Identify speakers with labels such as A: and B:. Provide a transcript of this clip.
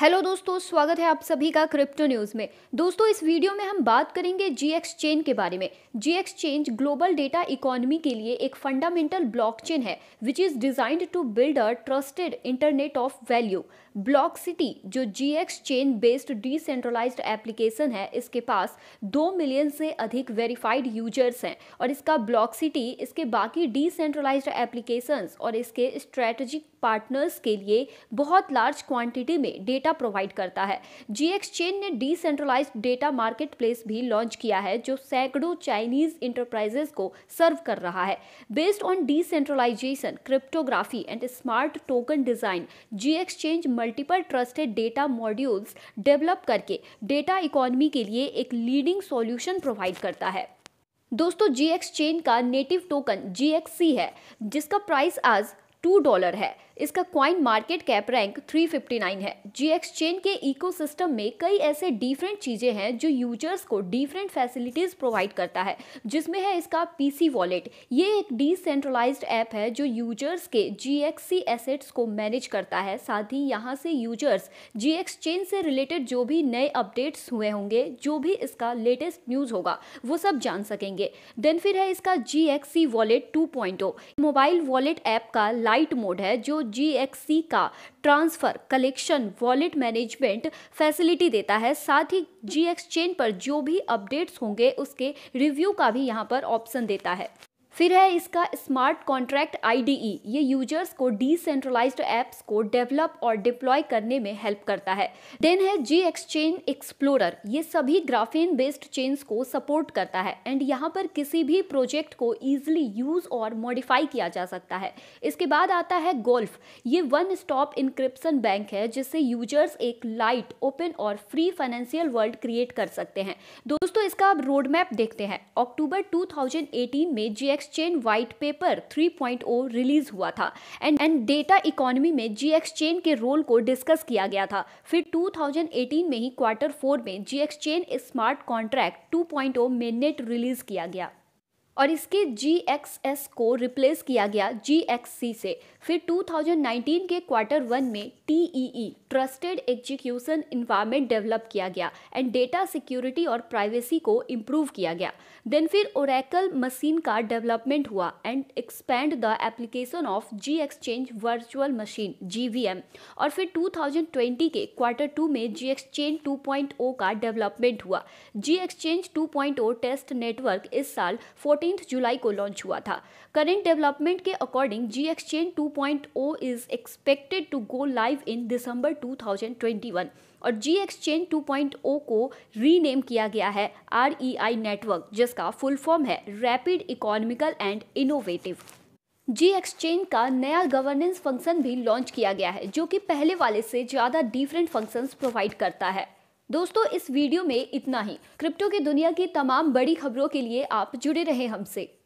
A: hello दोस्तों स्वागत है आप सभी का क्रिप्टो न्यूज़ में दोस्तों इस वीडियो में हम बात करेंगे जी एक्सचेंज के बारे में G exchange global data economy के लिए एक फंडामेंटल ब्लॉकचेन है which is designed to build a trusted internet of value block city जो G exchange based decentralize application है इसके पास दो मिलियन से अधिक वेरीफाइड यूजर्स हैं और इसका ब्लॉक सिटी इसके बाकी डिसेंट्रलाइज एप्लीकेशंस और इसके स्ट्रैटेजिक पार्टनर्स के लिए बहुत लार्ज क्वांटिटी में डेटा डेटा प्रोवाइड करता है जी एक्सचेंज ने डिसेंट्रलाइज डेटा मार्केट प्लेस भी लॉन्च किया है जो सैकड़ों चाइनीज इंटरप्राइजेस को सर्व कर रहा है based on decentralization cryptography and smart token design G exchange multiple trusted data modules develop करके डेटा इकोनॉमी के लिए एक लीडिंग सॉल्यूशन प्रोवाइड करता है दोस्तों जी एक्सचेंज का नेटिव टोकन जी है जिसका प्राइस आज टू डॉलर है इसका क्वाइन मार्केट कैप रैंक 359 है जी एक्सचेंज के इकोसिस्टम में कई ऐसे डिफरेंट चीज़ें हैं जो यूजर्स को डिफरेंट फैसिलिटीज़ प्रोवाइड करता है जिसमें है इसका पीसी वॉलेट ये एक डिसेंट्रलाइज्ड ऐप है जो यूजर्स के जी एसेट्स को मैनेज करता है साथ ही यहाँ से यूजर्स जी एक्सचेंज से रिलेटेड जो भी नए अपडेट्स हुए होंगे जो भी इसका लेटेस्ट न्यूज़ होगा वो सब जान सकेंगे देन फिर है इसका G wallet to mobile wallet app का लाइट मोड है जो जी का transfer collection wallet management facility देता है साथ ही जी एक्सचेंज पर जो भी अपडेट्स होंगे उसके रिव्यू का भी यहाँ पर ऑप्शन देता है फिर है इसका स्मार्ट कॉन्ट्रैक्ट आईडीई ये यूजर्स को डिसेंट्रलाइज्ड एप्स को डेवलप और डिप्लॉय करने में हेल्प करता है देन है जी एक्सचेंज एक्सप्लोरर ये सभी ग्राफेन बेस्ड चेन्स को सपोर्ट करता है एंड यहाँ पर किसी भी प्रोजेक्ट को ईजिली यूज और मॉडिफाई किया जा सकता है इसके बाद आता है गोल्फ ये वन स्टॉप इनक्रिप्सन बैंक है जिससे यूजर्स एक लाइट ओपन और फ्री फाइनेंशियल वर्ल्ड क्रिएट कर सकते हैं दोस्तों इसका आप रोड मैप देखते हैं अक्टूबर टू में G exchange white paper 3.0 release हुआ था एंड एंड डेटा इकोनॉमी में जी एक्सचेंज के रोल को डिस्कस किया गया था फिर 2018 में ही क्वार्टर फोर में G exchange smart contract 2.0 mainnet release किया गया और इसके जी एक्स एस को रिप्लेस किया गया जी एक्स सी से फिर 2019 के क्वार्टर वन में T E E trusted execution environment develop किया गया एंड डेटा सिक्योरिटी और प्राइवेसी को इम्प्रूव किया गया देन फिर ओरेकल मशीन का डेवलपमेंट हुआ and expand the application of G exchange virtual machine G V M और फिर 2020 के क्वार्टर टू में जी एक्सचेंज ओ का डेवलपमेंट हुआ G exchange O test network इस साल फोर फोर्टीन जुलाई को लॉन्च हुआ था करेंट डेवलपमेंट के according G exchange 2.0 is expected to go live in December 2021 और जी एक्सचेंज 2.0 को रीनेम किया गया है आर ई आई नेटवर्क जिसका फुल फॉर्म है rapid economical and innovative G exchange का नया गवर्नेंस फंक्शन भी लॉन्च किया गया है जो कि पहले वाले से ज़्यादा डिफरेंट फंक्शंस प्रोवाइड करता है दोस्तों इस वीडियो में इतना ही क्रिप्टो की दुनिया की तमाम बड़ी खबरों के लिए आप जुड़े रहे हमसे